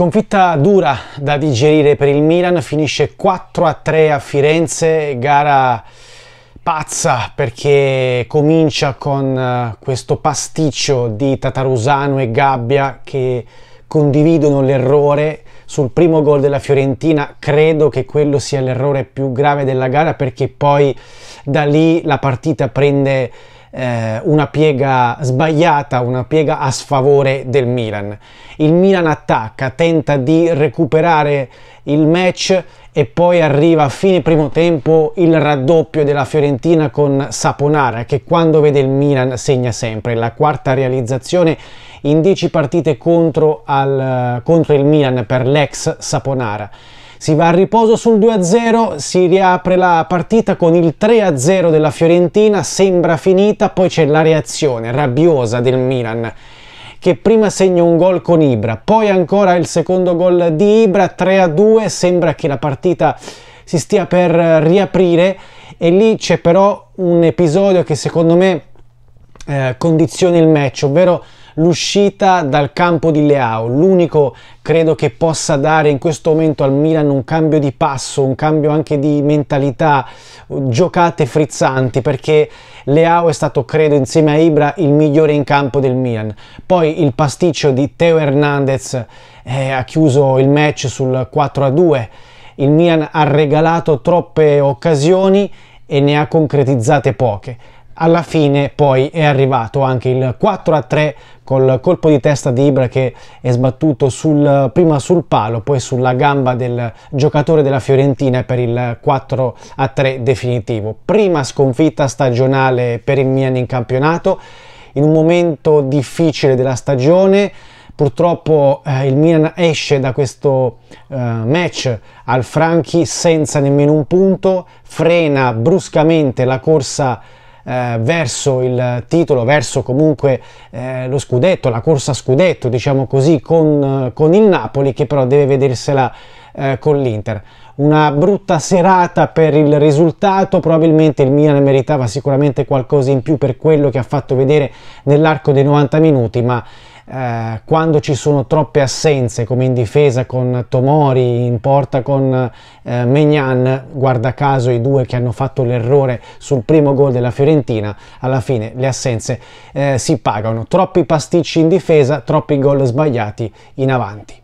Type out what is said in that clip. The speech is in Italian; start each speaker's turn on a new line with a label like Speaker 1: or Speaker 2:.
Speaker 1: Sconfitta dura da digerire per il Milan, finisce 4-3 a a Firenze, gara pazza perché comincia con eh, questo pasticcio di Tatarusano e Gabbia che condividono l'errore sul primo gol della Fiorentina, credo che quello sia l'errore più grave della gara perché poi da lì la partita prende eh, una piega sbagliata, una piega a sfavore del Milan. Il Milan attacca, tenta di recuperare il match e poi arriva a fine primo tempo il raddoppio della Fiorentina con Saponara che quando vede il Milan segna sempre la quarta realizzazione in 10 partite contro, al, contro il Milan per l'ex Saponara si va a riposo sul 2-0, si riapre la partita con il 3-0 della Fiorentina, sembra finita, poi c'è la reazione rabbiosa del Milan che prima segna un gol con Ibra, poi ancora il secondo gol di Ibra, 3-2, sembra che la partita si stia per riaprire e lì c'è però un episodio che secondo me eh, condiziona il match, ovvero l'uscita dal campo di Leao, l'unico credo che possa dare in questo momento al Milan un cambio di passo, un cambio anche di mentalità, giocate frizzanti perché Leao è stato credo insieme a Ibra il migliore in campo del Milan. Poi il pasticcio di Teo Hernandez eh, ha chiuso il match sul 4 a 2. Il Milan ha regalato troppe occasioni e ne ha concretizzate poche alla fine poi è arrivato anche il 4 a 3 col colpo di testa di Ibra che è sbattuto sul, prima sul palo, poi sulla gamba del giocatore della Fiorentina per il 4 a 3 definitivo. Prima sconfitta stagionale per il Milan in campionato, in un momento difficile della stagione. Purtroppo eh, il Milan esce da questo eh, match al Franchi senza nemmeno un punto, frena bruscamente la corsa eh, verso il titolo, verso comunque eh, lo scudetto, la corsa scudetto, diciamo così, con, eh, con il Napoli che però deve vedersela eh, con l'Inter. Una brutta serata per il risultato, probabilmente il Milan meritava sicuramente qualcosa in più per quello che ha fatto vedere nell'arco dei 90 minuti, ma eh, quando ci sono troppe assenze come in difesa con Tomori, in porta con eh, Megnan, guarda caso i due che hanno fatto l'errore sul primo gol della Fiorentina, alla fine le assenze eh, si pagano, troppi pasticci in difesa, troppi gol sbagliati in avanti.